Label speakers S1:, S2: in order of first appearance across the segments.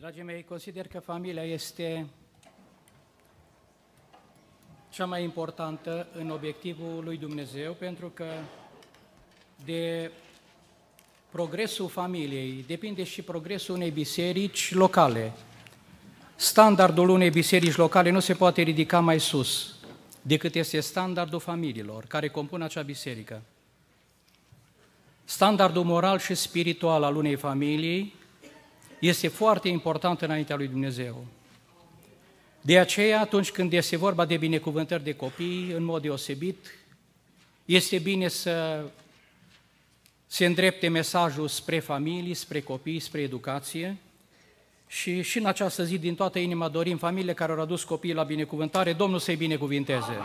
S1: Dragii mei, consider că familia este cea mai importantă în obiectivul lui Dumnezeu, pentru că de progresul familiei depinde și progresul unei biserici locale. Standardul unei biserici locale nu se poate ridica mai sus decât este standardul familiilor care compun acea biserică. Standardul moral și spiritual al unei familii este foarte important înaintea lui Dumnezeu. De aceea, atunci când este vorba de binecuvântări de copii, în mod deosebit, este bine să se îndrepte mesajul spre familii, spre copii, spre educație și și în această zi din toată inima dorim familiile care au adus copiii la binecuvântare, Domnul să-i binecuvinteze.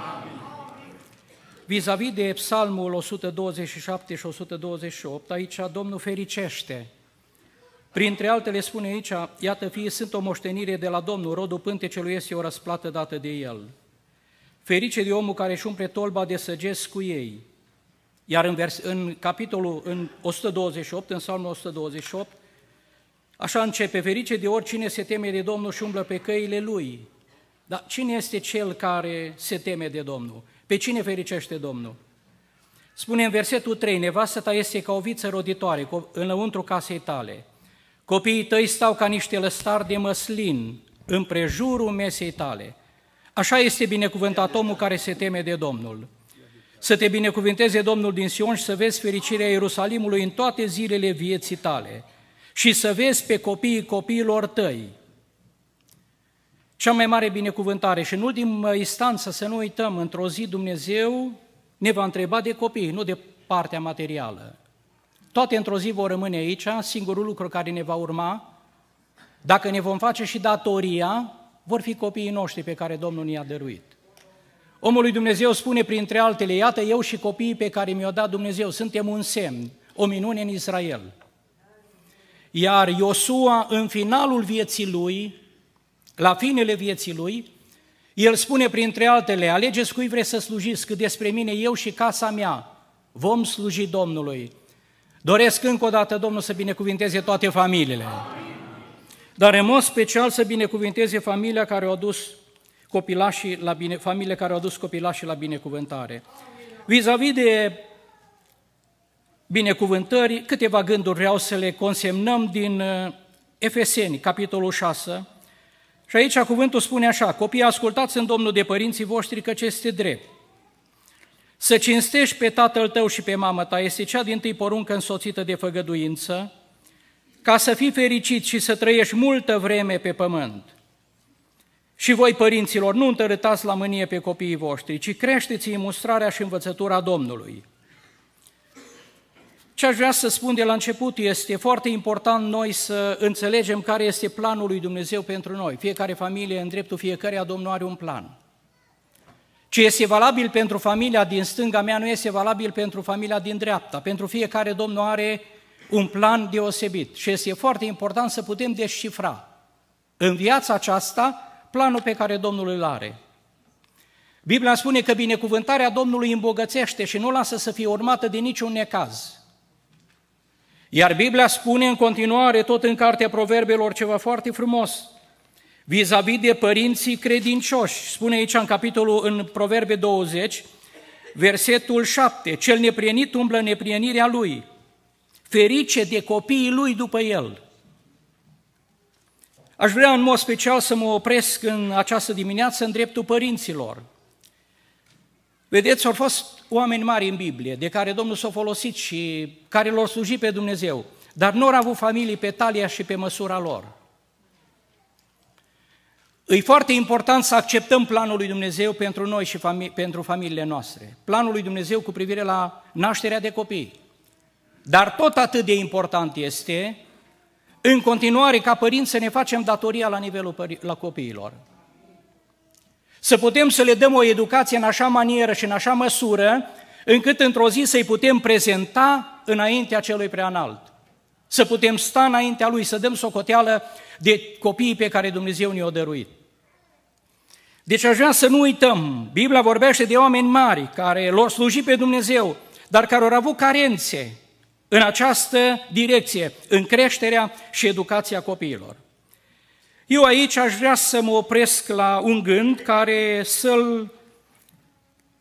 S1: Vis-a-vis de Psalmul 127 și 128, aici Domnul fericește Printre altele spune aici, iată fie sunt o moștenire de la Domnul, rodul pântecelui este o răsplată dată de el. Ferice de omul care își umple tolba de săgeți cu ei. Iar în, vers, în capitolul în 128, în salmul 128, așa începe, ferice de oricine se teme de Domnul și umblă pe căile lui. Dar cine este cel care se teme de Domnul? Pe cine fericește Domnul? Spune în versetul 3, nevastă ta este ca o viță roditoare înăuntru casei tale – Copiii tăi stau ca niște lăstari de măslin în prejurul mesei tale. Așa este binecuvântat omul care se teme de Domnul. Să te binecuvinteze Domnul din Sion și să vezi fericirea Ierusalimului în toate zilele vieții tale și să vezi pe copiii copiilor tăi. Cea mai mare binecuvântare și în ultimă instanță să nu uităm, într-o zi Dumnezeu ne va întreba de copii, nu de partea materială. Toate într-o zi vor rămâne aici, singurul lucru care ne va urma, dacă ne vom face și datoria, vor fi copiii noștri pe care Domnul ne-a dăruit. Omul lui Dumnezeu spune printre altele, iată eu și copiii pe care mi-o dat Dumnezeu, suntem un semn, o minune în Israel. Iar Iosua, în finalul vieții lui, la finele vieții lui, el spune printre altele, alegeți cui vreți să slujiți, cât despre mine, eu și casa mea vom sluji Domnului. Doresc încă o dată, Domnul, să binecuvinteze toate familiile. Dar în mod special să binecuvinteze familia care au adus copilașii la bine, familia care au adus copilașii la binecuvântare. Vis-a-vis de binecuvântări, câteva gânduri vreau să le consemnăm din uh, Efeseni, capitolul 6. Și aici cuvântul spune așa, copiii ascultați în Domnul de părinții voștri că ce este drept. Să cinstești pe tatăl tău și pe mamă ta este cea din tâi poruncă însoțită de făgăduință, ca să fii fericit și să trăiești multă vreme pe pământ. Și voi, părinților, nu întărâtați la mânie pe copiii voștri, ci creșteți-i mustrarea și învățătura Domnului. Ce aș vrea să spun de la început este foarte important noi să înțelegem care este planul lui Dumnezeu pentru noi. Fiecare familie, în dreptul fiecăreia, Domnul are un plan – ce este valabil pentru familia din stânga mea nu este valabil pentru familia din dreapta. Pentru fiecare Domnul are un plan deosebit și este foarte important să putem descifra în viața aceasta planul pe care Domnul îl are. Biblia spune că binecuvântarea Domnului îmbogățește și nu lasă să fie urmată de niciun necaz. Iar Biblia spune în continuare, tot în Cartea Proverbelor, ceva foarte frumos – vis-a-vis de părinții credincioși. Spune aici în capitolul, în Proverbe 20, versetul 7, cel neprienit umblă neprienirea lui, ferice de copiii lui după el. Aș vrea în mod special să mă opresc în această dimineață în dreptul părinților. Vedeți, au fost oameni mari în Biblie, de care Domnul s-a folosit și care l-au slujit pe Dumnezeu, dar nu au avut familii pe talia și pe măsura lor. E foarte important să acceptăm planul lui Dumnezeu pentru noi și fami- pentru familiile noastre. Planul lui Dumnezeu cu privire la nașterea de copii. Dar tot atât de important este, în continuare, ca părinți să ne facem datoria la nivelul pări- la copiilor. Să putem să le dăm o educație în așa manieră și în așa măsură, încât într-o zi să-i putem prezenta înaintea celui preanalt să putem sta înaintea Lui, să dăm socoteală de copiii pe care Dumnezeu ne-o dăruit. Deci aș vrea să nu uităm, Biblia vorbește de oameni mari care l-au slujit pe Dumnezeu, dar care au avut carențe în această direcție, în creșterea și educația copiilor. Eu aici aș vrea să mă opresc la un gând care să-l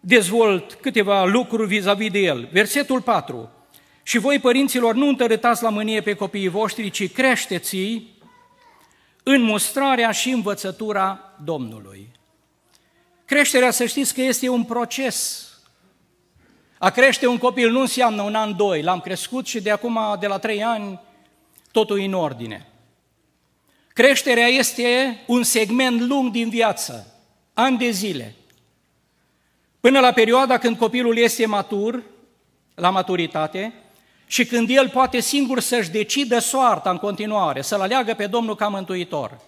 S1: dezvolt câteva lucruri vis-a-vis de el. Versetul 4. Și voi, părinților, nu întărătați la mânie pe copiii voștri, ci creșteți-i în mustrarea și învățătura Domnului. Creșterea, să știți că este un proces. A crește un copil nu înseamnă un an, doi. L-am crescut și de acum, de la trei ani, totul e în ordine. Creșterea este un segment lung din viață, ani de zile. Până la perioada când copilul este matur, la maturitate, și când el poate singur să-și decidă soarta în continuare, să-L aleagă pe Domnul ca mântuitor.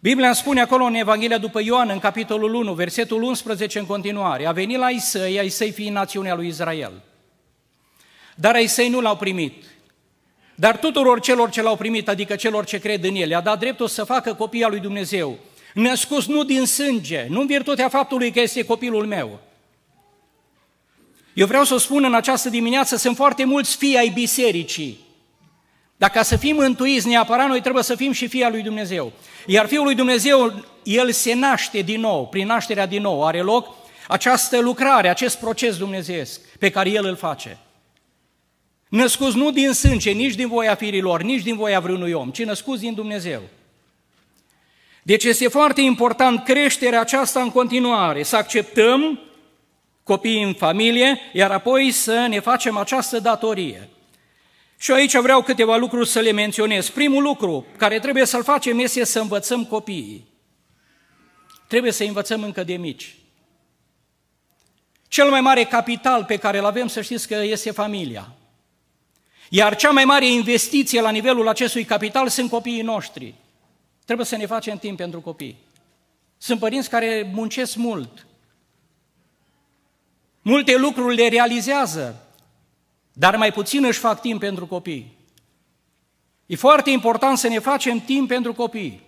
S1: Biblia îmi spune acolo în Evanghelia după Ioan, în capitolul 1, versetul 11 în continuare, a venit la Isai, ai săi fiind națiunea lui Israel. Dar ai nu l-au primit. Dar tuturor celor ce l-au primit, adică celor ce cred în el, a dat dreptul să facă copii al lui Dumnezeu, născut nu din sânge, nu în virtutea faptului că este copilul meu, eu vreau să o spun în această dimineață, sunt foarte mulți fii ai bisericii. Dacă să fim mântuiți neapărat, noi trebuie să fim și fii al lui Dumnezeu. Iar Fiul lui Dumnezeu, El se naște din nou, prin nașterea din nou are loc această lucrare, acest proces dumnezeiesc pe care El îl face. Născuți nu din sânge, nici din voia firilor, nici din voia vreunui om, ci născuți din Dumnezeu. Deci este foarte important creșterea aceasta în continuare, să acceptăm copii în familie, iar apoi să ne facem această datorie. Și aici vreau câteva lucruri să le menționez. Primul lucru care trebuie să-l facem este să învățăm copiii. Trebuie să învățăm încă de mici. Cel mai mare capital pe care îl avem, să știți că este familia. Iar cea mai mare investiție la nivelul acestui capital sunt copiii noștri. Trebuie să ne facem timp pentru copii. Sunt părinți care muncesc mult, Multe lucruri le realizează, dar mai puțin își fac timp pentru copii. E foarte important să ne facem timp pentru copii.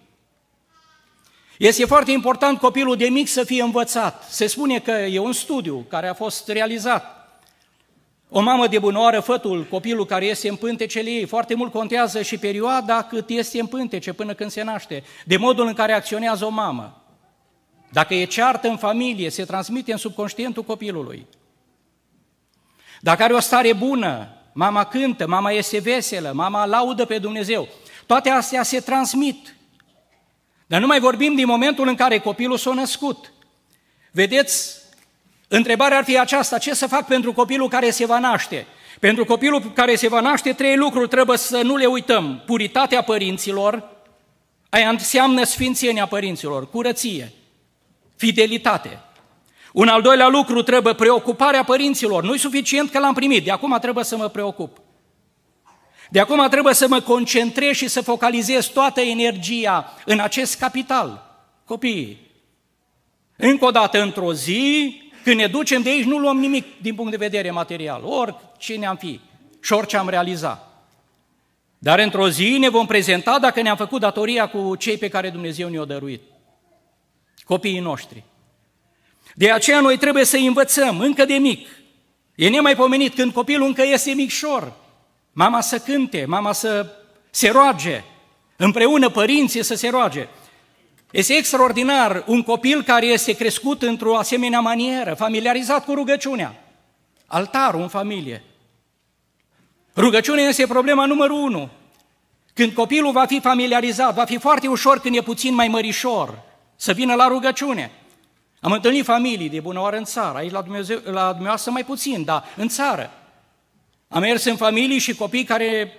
S1: Este foarte important copilul de mic să fie învățat. Se spune că e un studiu care a fost realizat. O mamă de bunoară, fătul, copilul care este în pântecele ei, foarte mult contează și perioada cât este în pântece până când se naște, de modul în care acționează o mamă. Dacă e ceartă în familie, se transmite în subconștientul copilului. Dacă are o stare bună, mama cântă, mama este veselă, mama laudă pe Dumnezeu, toate astea se transmit. Dar nu mai vorbim din momentul în care copilul s-a născut. Vedeți, întrebarea ar fi aceasta, ce să fac pentru copilul care se va naște? Pentru copilul care se va naște, trei lucruri trebuie să nu le uităm. Puritatea părinților, aia înseamnă sfințenia părinților, curăție fidelitate. Un al doilea lucru trebuie preocuparea părinților. Nu-i suficient că l-am primit, de acum trebuie să mă preocup. De acum trebuie să mă concentrez și să focalizez toată energia în acest capital, copiii. Încă o dată, într-o zi, când ne ducem de aici, nu luăm nimic din punct de vedere material, oricine am fi și orice am realizat. Dar într-o zi ne vom prezenta dacă ne-am făcut datoria cu cei pe care Dumnezeu ne-a dăruit copiii noștri. De aceea noi trebuie să învățăm încă de mic. E nemaipomenit când copilul încă este micșor. Mama să cânte, mama să se roage, împreună părinții să se roage. Este extraordinar un copil care este crescut într-o asemenea manieră, familiarizat cu rugăciunea. Altarul în familie. Rugăciunea este problema numărul unu. Când copilul va fi familiarizat, va fi foarte ușor când e puțin mai mărișor, să vină la rugăciune. Am întâlnit familii de bună oară în țară, aici la, Dumnezeu, la dumneavoastră mai puțin, dar în țară. Am mers în familii și copii care,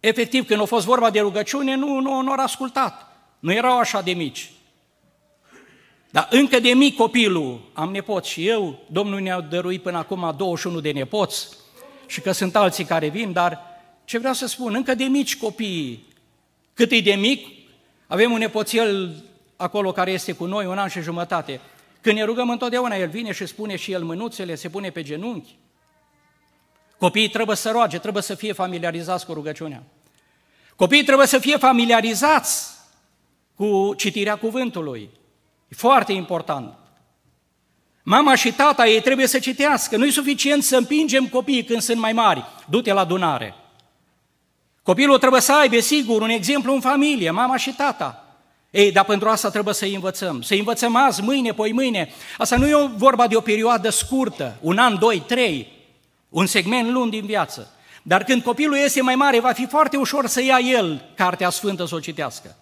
S1: efectiv, când a fost vorba de rugăciune, nu, nu, nu au ascultat. Nu erau așa de mici. Dar încă de mic copilul, am nepot și eu, Domnul ne-a dăruit până acum 21 de nepoți și că sunt alții care vin, dar ce vreau să spun, încă de mici copiii, cât e de mic, avem un nepoțel acolo care este cu noi un an și jumătate. Când ne rugăm întotdeauna, el vine și spune și el mânuțele, se pune pe genunchi. Copiii trebuie să roage, trebuie să fie familiarizați cu rugăciunea. Copiii trebuie să fie familiarizați cu citirea cuvântului. E foarte important. Mama și tata ei trebuie să citească. Nu e suficient să împingem copiii când sunt mai mari. Du-te la adunare. Copilul trebuie să aibă, sigur, un exemplu în familie, mama și tata. Ei, dar pentru asta trebuie să învățăm. Să învățăm azi, mâine, poi mâine. Asta nu e vorba de o perioadă scurtă, un an, doi, trei, un segment lung din viață. Dar când copilul este mai mare, va fi foarte ușor să ia el Cartea Sfântă să o citească.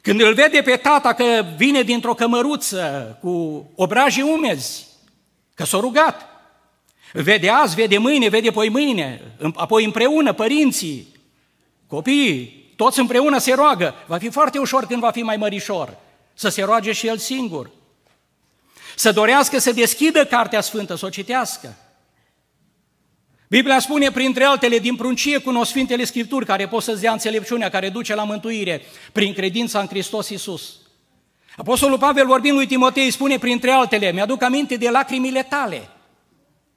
S1: Când îl vede pe tata că vine dintr-o cămăruță cu obraji umezi, că s-a rugat, vede azi, vede mâine, vede poi mâine, apoi împreună părinții, copiii, toți împreună se roagă. Va fi foarte ușor când va fi mai mărișor să se roage și el singur. Să dorească să deschidă Cartea Sfântă, să o citească. Biblia spune, printre altele, din pruncie cunosc Sfintele Scripturi, care pot să-ți dea înțelepciunea, care duce la mântuire, prin credința în Hristos Iisus. Apostolul Pavel, vorbind lui Timotei, spune, printre altele, mi-aduc aminte de lacrimile tale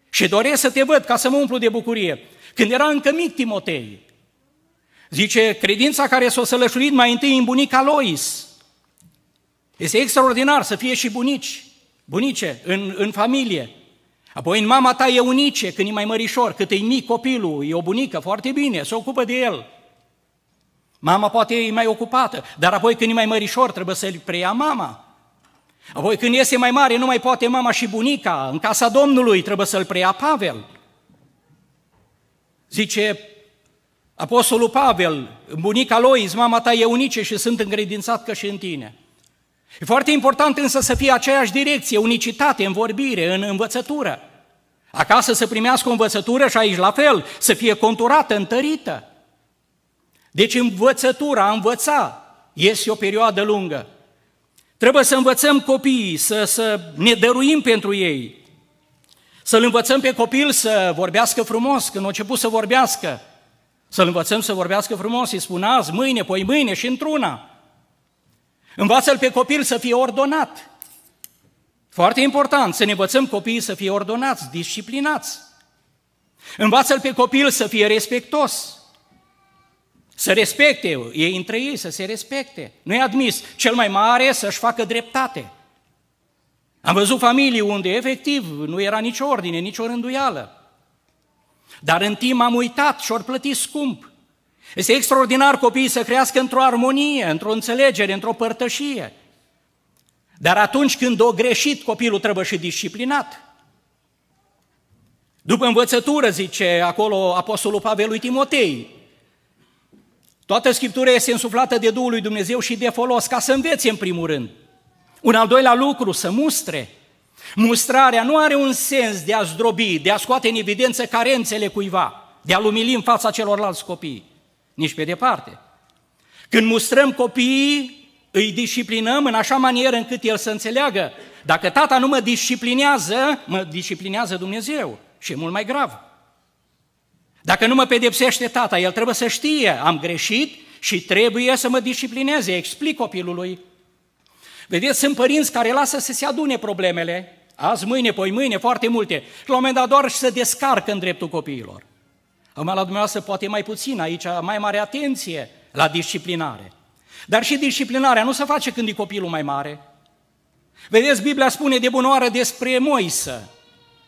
S1: și doresc să te văd ca să mă umplu de bucurie. Când era încă mic Timotei, Zice, credința care s-a sălășurit mai întâi în bunica Lois. Este extraordinar să fie și bunici, bunice, în, în familie. Apoi în mama ta e unice, când e mai mărișor, cât e mic copilul, e o bunică, foarte bine, se ocupă de el. Mama poate e mai ocupată, dar apoi când e mai mărișor trebuie să-l preia mama. Apoi când este mai mare, nu mai poate mama și bunica, în casa Domnului trebuie să-l preia Pavel. Zice, Apostolul Pavel, bunica Lois, mama ta e unice și sunt încredințat că și în tine. E foarte important însă să fie aceeași direcție, unicitate în vorbire, în învățătură. Acasă să primească o învățătură și aici la fel, să fie conturată, întărită. Deci învățătura, a învăța, este o perioadă lungă. Trebuie să învățăm copiii, să, să ne dăruim pentru ei, să-l învățăm pe copil să vorbească frumos, când a început să vorbească, să-l învățăm să vorbească frumos, îi spun azi, mâine, poi mâine și într-una. Învață-l pe copil să fie ordonat. Foarte important, să ne învățăm copiii să fie ordonați, disciplinați. Învață-l pe copil să fie respectos. Să respecte, ei între ei să se respecte. Nu e admis cel mai mare să-și facă dreptate. Am văzut familii unde efectiv nu era nicio ordine, nicio rânduială. Dar în timp am uitat și or plăti scump. Este extraordinar copiii să crească într-o armonie, într-o înțelegere, într-o părtășie. Dar atunci când o greșit, copilul trebuie și disciplinat. După învățătură, zice acolo Apostolul Pavel lui Timotei, toată Scriptura este însuflată de Duhul lui Dumnezeu și de folos, ca să învețe în primul rând. Un al doilea lucru, să mustre. Mustrarea nu are un sens de a zdrobi, de a scoate în evidență carențele cuiva, de a-l umili în fața celorlalți copii. Nici pe departe. Când mustrăm copiii, îi disciplinăm în așa manieră încât el să înțeleagă. Dacă tata nu mă disciplinează, mă disciplinează Dumnezeu. Și e mult mai grav. Dacă nu mă pedepsește tata, el trebuie să știe, am greșit și trebuie să mă disciplineze, explic copilului. Vedeți, sunt părinți care lasă să se adune problemele Azi, mâine, poi mâine, foarte multe. Și la un moment dat doar se descarcă în dreptul copiilor. Acum la dumneavoastră poate mai puțin aici, mai mare atenție la disciplinare. Dar și disciplinarea nu se face când e copilul mai mare. Vedeți, Biblia spune de bunoară despre Moise.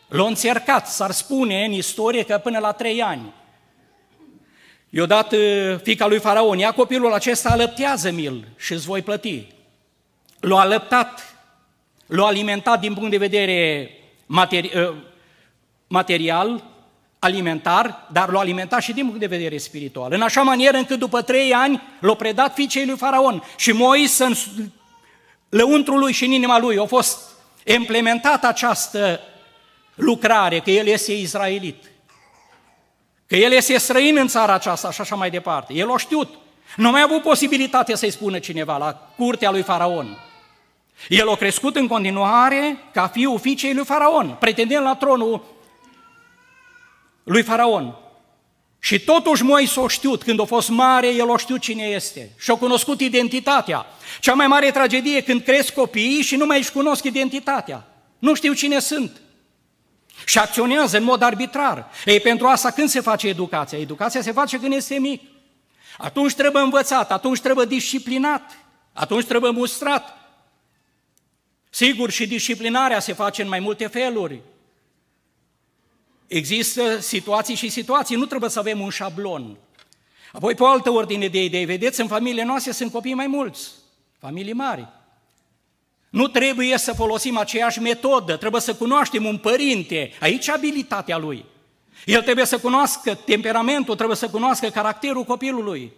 S1: L-a încercat, s-ar spune în istorie că până la trei ani. I-a dat uh, fica lui Faraon, ia copilul acesta, alăptează-mi-l și îți voi plăti. L-a alăptat L-a alimentat din punct de vedere materi- ă, material, alimentar, dar l-a alimentat și din punct de vedere spiritual. În așa manieră încât după trei ani l-a predat fiicei lui Faraon și Moise în lăuntrul lui și în inima lui a fost implementată această lucrare, că el este izraelit, că el este străin în țara aceasta și așa mai departe. El o știut. Nu mai a avut posibilitatea să-i spună cineva la curtea lui Faraon. El a crescut în continuare ca fiul fiicei lui Faraon, pretendent la tronul lui Faraon. Și totuși Moise o știut, când a fost mare, el o știut cine este. Și-a cunoscut identitatea. Cea mai mare tragedie când cresc copiii și nu mai își cunosc identitatea. Nu știu cine sunt. Și acționează în mod arbitrar. Ei, pentru asta când se face educația? Educația se face când este mic. Atunci trebuie învățat, atunci trebuie disciplinat, atunci trebuie mustrat, Sigur, și disciplinarea se face în mai multe feluri. Există situații și situații, nu trebuie să avem un șablon. Apoi, pe o altă ordine de idei, vedeți, în familiile noastre sunt copii mai mulți, familii mari. Nu trebuie să folosim aceeași metodă, trebuie să cunoaștem un părinte, aici abilitatea lui. El trebuie să cunoască temperamentul, trebuie să cunoască caracterul copilului,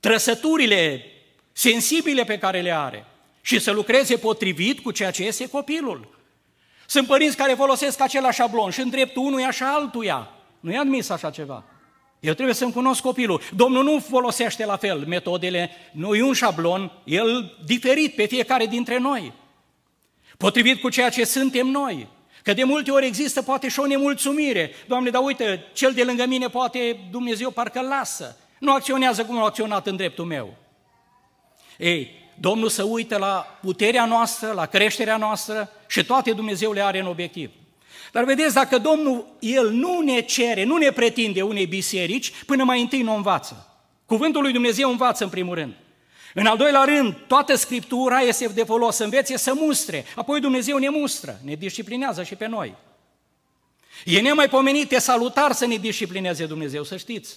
S1: trăsăturile sensibile pe care le are și să lucreze potrivit cu ceea ce este copilul. Sunt părinți care folosesc același șablon și în dreptul unuia și altuia. Nu e admis așa ceva. Eu trebuie să-mi cunosc copilul. Domnul nu folosește la fel metodele, nu e un șablon, el diferit pe fiecare dintre noi. Potrivit cu ceea ce suntem noi. Că de multe ori există poate și o nemulțumire. Doamne, dar uite, cel de lângă mine poate Dumnezeu parcă lasă. Nu acționează cum a acționat în dreptul meu. Ei, Domnul să uite la puterea noastră, la creșterea noastră și toate Dumnezeu le are în obiectiv. Dar vedeți, dacă Domnul, El nu ne cere, nu ne pretinde unei biserici, până mai întâi nu învață. Cuvântul lui Dumnezeu învață în primul rând. În al doilea rând, toată Scriptura este de folos, învețe să mustre, apoi Dumnezeu ne mustră, ne disciplinează și pe noi. E nemaipomenit, e salutar să ne disciplineze Dumnezeu, să știți.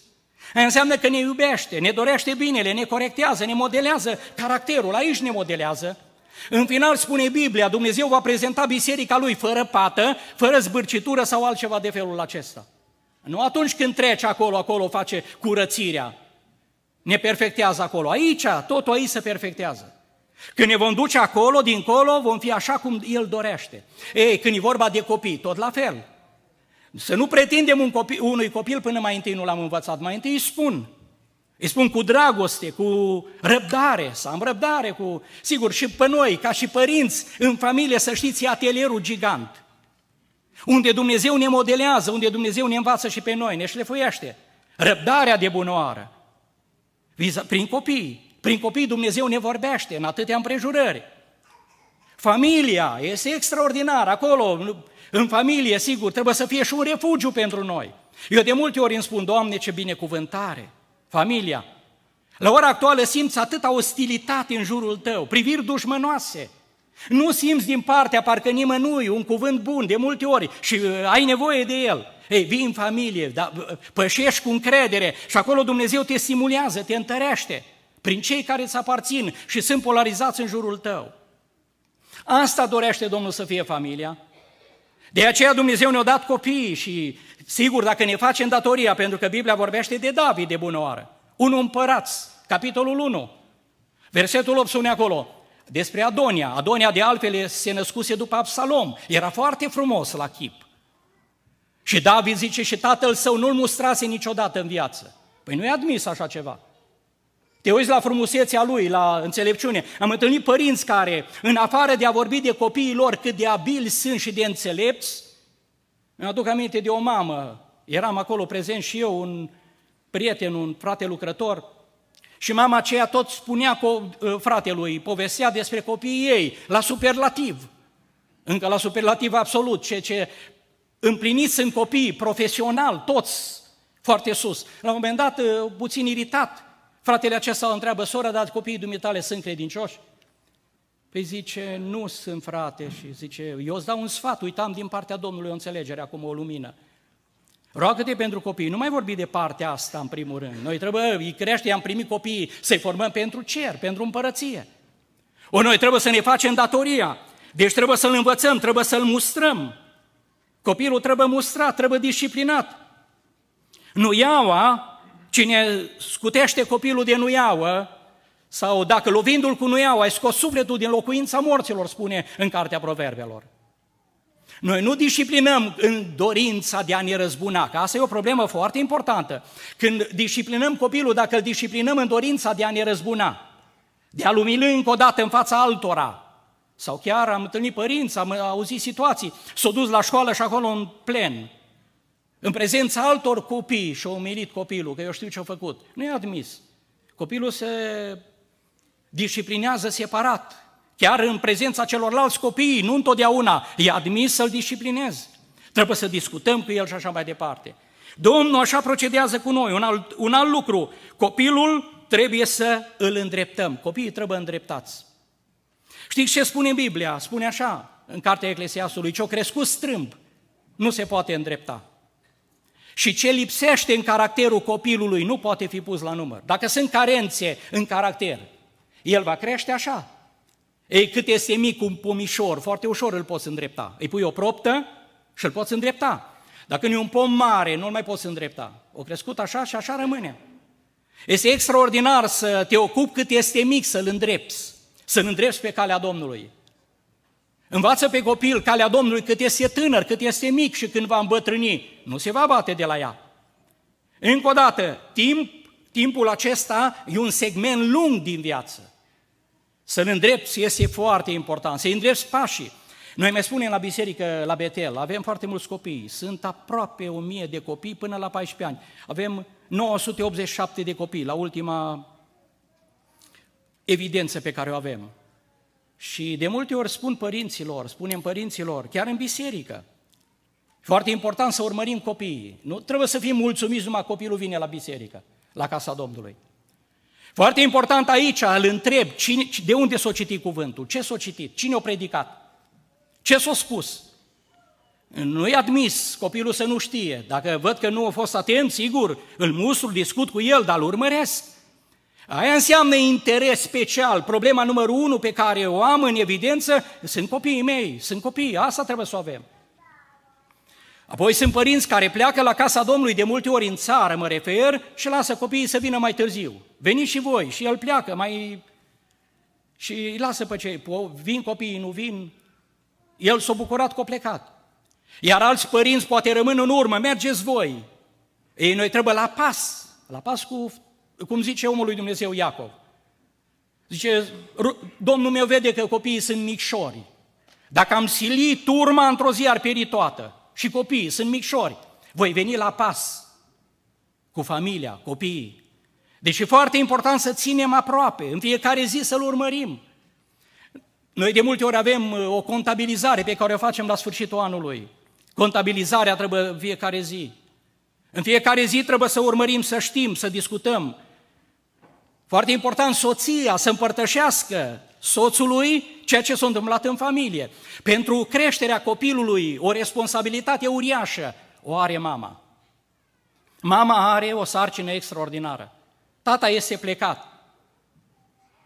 S1: Aia înseamnă că ne iubește, ne dorește binele, ne corectează, ne modelează caracterul, aici ne modelează. În final spune Biblia, Dumnezeu va prezenta biserica lui fără pată, fără zbârcitură sau altceva de felul acesta. Nu atunci când trece acolo, acolo face curățirea. Ne perfectează acolo. Aici, totul aici se perfectează. Când ne vom duce acolo, dincolo, vom fi așa cum El dorește. Ei, când e vorba de copii, tot la fel. Să nu pretindem un copil, unui copil până mai întâi nu l-am învățat, mai întâi îi spun. Îi spun cu dragoste, cu răbdare, să am răbdare cu... Sigur, și pe noi, ca și părinți, în familie, să știți, e atelierul gigant. Unde Dumnezeu ne modelează, unde Dumnezeu ne învață și pe noi, ne șlefuiește. Răbdarea de bunoară. Prin copii. Prin copii Dumnezeu ne vorbește în atâtea împrejurări. Familia este extraordinară, acolo în familie, sigur, trebuie să fie și un refugiu pentru noi. Eu de multe ori îmi spun, Doamne, ce binecuvântare! Familia! La ora actuală simți atâta ostilitate în jurul tău, priviri dușmănoase. Nu simți din partea parcă nimănui un cuvânt bun de multe ori și uh, ai nevoie de el. Ei, vii în familie, da, uh, pășești cu încredere și acolo Dumnezeu te simulează, te întărește prin cei care îți aparțin și sunt polarizați în jurul tău. Asta dorește Domnul să fie familia, de aceea Dumnezeu ne-a dat copii și, sigur, dacă ne facem datoria, pentru că Biblia vorbește de David de bună oară, un împăraț, capitolul 1, versetul 8 spune acolo, despre Adonia. Adonia, de altfel, se născuse după Absalom. Era foarte frumos la chip. Și David zice, și tatăl său nu-l mustrase niciodată în viață. Păi nu e admis așa ceva. Te uiți la frumusețea lui, la înțelepciune. Am întâlnit părinți care, în afară de a vorbi de copiii lor cât de abili sunt și de înțelepți, îmi aduc aminte de o mamă, eram acolo prezent și eu, un prieten, un frate lucrător, și mama aceea tot spunea cu ă, fratelui, povestea despre copiii ei, la superlativ, încă la superlativ absolut, ce ce împliniți sunt copiii, profesional, toți, foarte sus. La un moment dat, ă, puțin iritat, Fratele acesta o întreabă, sora, dar copiii dumitale sunt credincioși? Păi zice, nu sunt frate și zice, eu îți dau un sfat, uitam din partea Domnului o înțelegere, acum o lumină. Roagă-te pentru copii, nu mai vorbi de partea asta în primul rând. Noi trebuie, îi crește, i-am primit copiii, să-i formăm pentru cer, pentru împărăție. O noi trebuie să ne facem datoria, deci trebuie să-l învățăm, trebuie să-l mustrăm. Copilul trebuie mustrat, trebuie disciplinat. Nu iaua Cine scutește copilul de nuiauă, sau dacă lovindu-l cu nuiau ai scos sufletul din locuința morților, spune în Cartea Proverbelor. Noi nu disciplinăm în dorința de a ne răzbuna, că asta e o problemă foarte importantă. Când disciplinăm copilul, dacă îl disciplinăm în dorința de a ne răzbuna, de a-l umili încă o dată în fața altora, sau chiar am întâlnit părinți, am auzit situații, s-au dus la școală și acolo în plen, în prezența altor copii și-a umilit copilul, că eu știu ce-a făcut. Nu e admis. Copilul se disciplinează separat, chiar în prezența celorlalți copii, nu întotdeauna e admis să-l disciplinezi. Trebuie să discutăm cu el și așa mai departe. Domnul așa procedează cu noi. Un alt, un alt lucru, copilul trebuie să îl îndreptăm. Copiii trebuie îndreptați. Știți ce spune Biblia? Spune așa, în cartea Eclesiastului, ce-o crescut strâmb, nu se poate îndrepta. Și ce lipsește în caracterul copilului nu poate fi pus la număr. Dacă sunt carențe în caracter, el va crește așa. Ei, cât este mic un pomișor, foarte ușor îl poți îndrepta. Îi pui o proptă și îl poți îndrepta. Dacă nu e un pom mare, nu-l mai poți îndrepta. O crescut așa și așa rămâne. Este extraordinar să te ocupi cât este mic, să-l îndrepți. Să-l îndrepți pe calea Domnului. Învață pe copil calea Domnului cât este tânăr, cât este mic și când va îmbătrâni, nu se va bate de la ea. Încă o dată, timp, timpul acesta e un segment lung din viață. Să-l îndrepți este foarte important, să-i îndrepți pașii. Noi mai spunem la biserică, la Betel, avem foarte mulți copii, sunt aproape 1000 de copii până la 14 ani. Avem 987 de copii la ultima evidență pe care o avem. Și de multe ori spun părinților, spunem părinților, chiar în biserică, foarte important să urmărim copiii. Nu trebuie să fim mulțumiți numai copilul vine la biserică, la casa Domnului. Foarte important aici, îl întreb cine, de unde s-a citit cuvântul, ce s-a citit, cine a predicat, ce s-a spus. Nu e admis copilul să nu știe. Dacă văd că nu a fost atent, sigur, îl musul discut cu el, dar îl urmăresc. Aia înseamnă interes special. Problema numărul unu pe care o am în evidență sunt copiii mei, sunt copii, asta trebuie să o avem. Apoi sunt părinți care pleacă la casa Domnului, de multe ori în țară mă refer, și lasă copiii să vină mai târziu. Veniți și voi și el pleacă mai... Și îi lasă pe cei, vin copiii, nu vin. El s-a bucurat că a plecat. Iar alți părinți poate rămân în urmă, mergeți voi. Ei, noi trebuie la pas, la pas cu cum zice omul lui Dumnezeu Iacov, zice, Domnul meu vede că copiii sunt micșori. Dacă am silit turma, într-o zi ar pieri toată. Și copiii sunt micșori. Voi veni la pas cu familia, copiii. Deci e foarte important să ținem aproape, în fiecare zi să-L urmărim. Noi de multe ori avem uh, o contabilizare pe care o facem la sfârșitul anului. Contabilizarea trebuie în fiecare zi. În fiecare zi trebuie să urmărim, să știm, să discutăm foarte important, soția să împărtășească soțului ceea ce s-a întâmplat în familie. Pentru creșterea copilului, o responsabilitate uriașă o are mama. Mama are o sarcină extraordinară. Tata este plecat.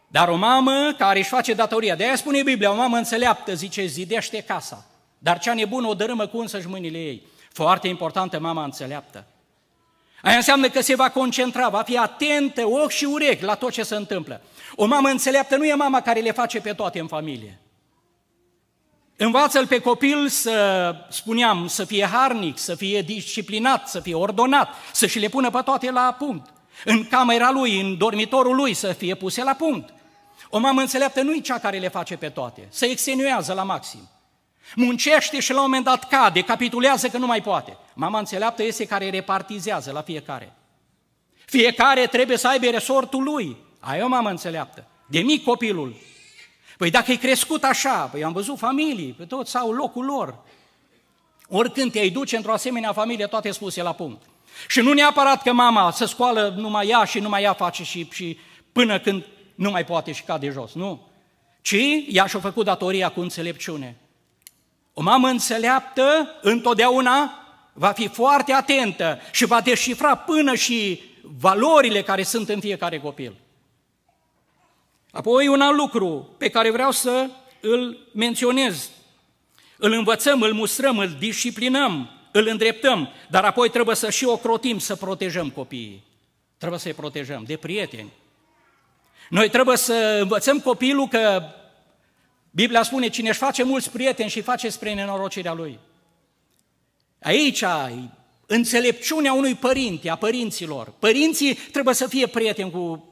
S1: Dar o mamă care își face datoria, de aia spune Biblia, o mamă înțeleaptă, zice, zidește casa. Dar cea nebună o dărâmă cu însăși mâinile ei. Foarte importantă mama înțeleaptă. Aia înseamnă că se va concentra, va fi atentă, ochi și urechi la tot ce se întâmplă. O mamă înțeleaptă nu e mama care le face pe toate în familie. Învață-l pe copil să, spuneam, să fie harnic, să fie disciplinat, să fie ordonat, să-și le pună pe toate la punct. În camera lui, în dormitorul lui să fie puse la punct. O mamă înțeleaptă nu e cea care le face pe toate, Să extenuează la maxim. Muncește și la un moment dat cade, capitulează că nu mai poate. Mama înțeleaptă este care repartizează la fiecare. Fiecare trebuie să aibă resortul lui. Ai o mamă înțeleaptă. De mic copilul. Păi dacă e crescut așa, păi am văzut familii, pe toți au locul lor. Oricând te-ai duce într-o asemenea familie, toate spuse la punct. Și nu neapărat că mama se scoală numai ea și numai ea face și, și până când nu mai poate și cade jos, nu. Ci ea și-a făcut datoria cu înțelepciune. O mamă înțeleaptă întotdeauna va fi foarte atentă și va deșifra până și valorile care sunt în fiecare copil. Apoi un alt lucru pe care vreau să îl menționez. Îl învățăm, îl mustrăm, îl disciplinăm, îl îndreptăm, dar apoi trebuie să și ocrotim să protejăm copiii. Trebuie să-i protejăm de prieteni. Noi trebuie să învățăm copilul că Biblia spune, cine își face mulți prieteni și face spre nenorocirea lui. Aici ai înțelepciunea unui părinte, a părinților. Părinții trebuie să fie prieteni cu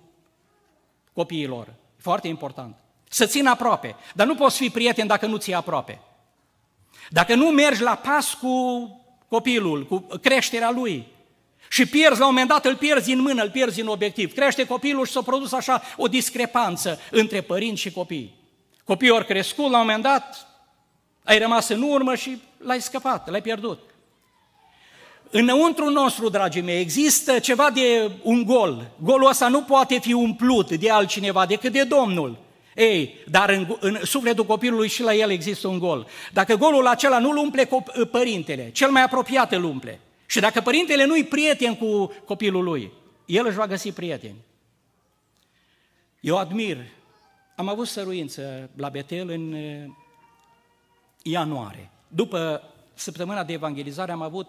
S1: copiilor. Foarte important. Să țin aproape. Dar nu poți fi prieten dacă nu ții aproape. Dacă nu mergi la pas cu copilul, cu creșterea lui, și pierzi, la un moment dat îl pierzi în mână, îl pierzi în obiectiv. Crește copilul și s-a produs așa o discrepanță între părinți și copii. Copiii ori crescut, la un moment dat, ai rămas în urmă și l-ai scăpat, l-ai pierdut. Înăuntru nostru, dragii mei, există ceva de un gol. Golul ăsta nu poate fi umplut de altcineva decât de Domnul. Ei, dar în, în sufletul copilului și la el există un gol. Dacă golul acela nu-l umple cop- uh, părintele, cel mai apropiat îl umple. Și dacă părintele nu-i prieten cu copilul lui, el își va găsi prieteni. Eu admir am avut săruință la Betel în uh, ianuarie. După săptămâna de evangelizare am avut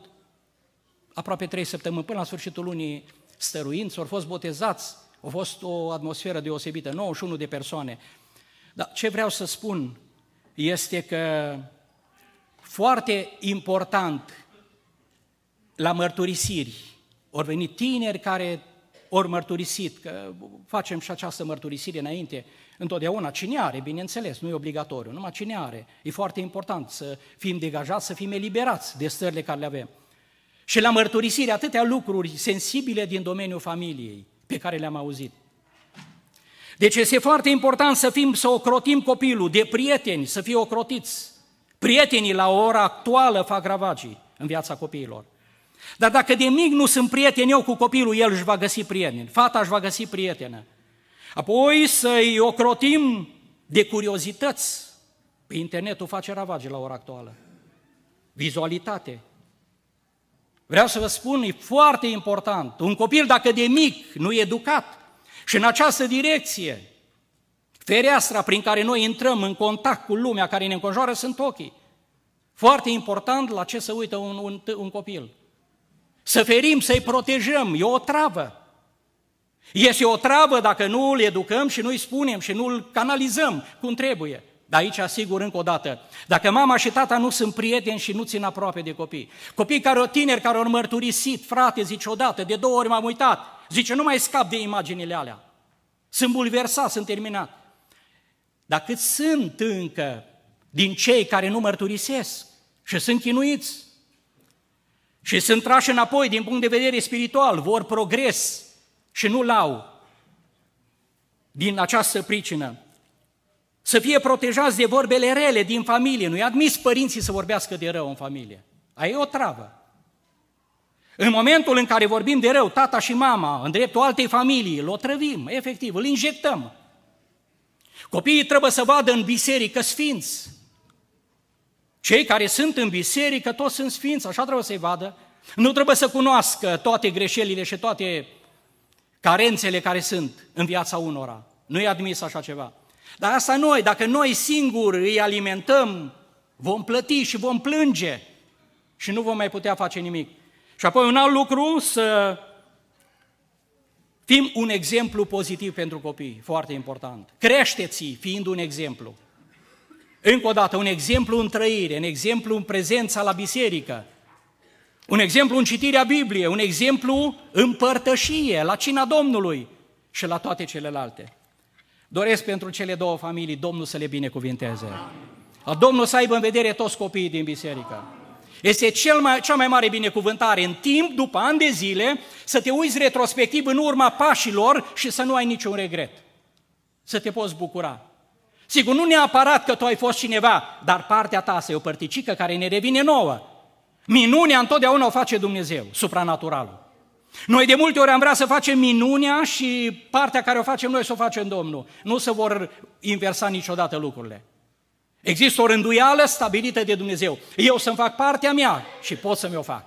S1: aproape trei săptămâni, până la sfârșitul lunii stăruinți, au fost botezați, a fost o atmosferă deosebită, 91 de persoane. Dar ce vreau să spun este că foarte important la mărturisiri au venit tineri care ori mărturisit, că facem și această mărturisire înainte, întotdeauna, cine are, bineînțeles, nu e obligatoriu, numai cine are. E foarte important să fim degajați, să fim eliberați de stările care le avem. Și la mărturisire atâtea lucruri sensibile din domeniul familiei pe care le-am auzit. Deci este foarte important să fim, să ocrotim copilul de prieteni, să fie ocrotiți. Prietenii la ora actuală fac ravagii în viața copiilor. Dar dacă de mic nu sunt prieten eu cu copilul, el își va găsi prieteni, fata își va găsi prietenă. Apoi să-i ocrotim de curiozități. Pe internetul face ravage la ora actuală. Vizualitate. Vreau să vă spun, e foarte important. Un copil, dacă de mic nu e educat și în această direcție, fereastra prin care noi intrăm în contact cu lumea care ne înconjoară sunt ochii. Foarte important la ce să uită un, un, un copil. Să ferim, să-i protejăm, e o travă. Este o travă dacă nu îl educăm și nu îi spunem și nu îl canalizăm cum trebuie. Dar aici asigur încă o dată, dacă mama și tata nu sunt prieteni și nu țin aproape de copii, copii care au tineri care au mărturisit, frate, zice odată, de două ori m-am uitat, zice, nu mai scap de imaginile alea. Sunt bulversat, sunt terminat. Dar cât sunt încă din cei care nu mărturisesc și sunt chinuiți, și sunt trași înapoi din punct de vedere spiritual, vor progres și nu l-au. Din această pricină, să fie protejați de vorbele rele din familie. Nu-i admis părinții să vorbească de rău în familie. Aia e o travă. În momentul în care vorbim de rău, tata și mama, în dreptul altei familii, îl otrăvim, efectiv, îl injectăm. Copiii trebuie să vadă în biserică sfinți, cei care sunt în biserică, toți sunt sfinți, așa trebuie să-i vadă. Nu trebuie să cunoască toate greșelile și toate carențele care sunt în viața unora. Nu e admis așa ceva. Dar asta noi, dacă noi singuri îi alimentăm, vom plăti și vom plânge și nu vom mai putea face nimic. Și apoi un alt lucru, să fim un exemplu pozitiv pentru copii, foarte important. Creșteți-i fiind un exemplu. Încă o dată, un exemplu în trăire, un exemplu în prezența la biserică, un exemplu în citirea Bibliei, un exemplu în părtășie, la cina Domnului și la toate celelalte. Doresc pentru cele două familii Domnul să le binecuvinteze. A Domnul să aibă în vedere toți copiii din biserică. Este cel mai, cea mai mare binecuvântare în timp, după ani de zile, să te uiți retrospectiv în urma pașilor și să nu ai niciun regret. Să te poți bucura. Sigur, nu neapărat că tu ai fost cineva, dar partea ta asta e o părticică care ne revine nouă. Minunea întotdeauna o face Dumnezeu, supranaturalul. Noi de multe ori am vrea să facem minunea și partea care o facem noi să o facem Domnul. Nu se vor inversa niciodată lucrurile. Există o rânduială stabilită de Dumnezeu. Eu să-mi fac partea mea și pot să-mi o fac.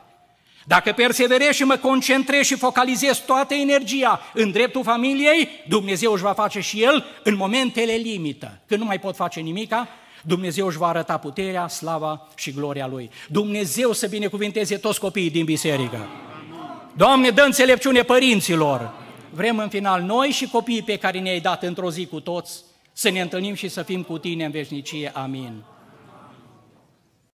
S1: Dacă perseverez și mă concentrez și focalizez toată energia în dreptul familiei, Dumnezeu își va face și El în momentele limită, când nu mai pot face nimica, Dumnezeu își va arăta puterea, slava și gloria Lui. Dumnezeu să binecuvinteze toți copiii din biserică. Doamne, dă înțelepciune părinților! Vrem în final noi și copiii pe care ne-ai dat într-o zi cu toți să ne întâlnim și să fim cu Tine în veșnicie. Amin.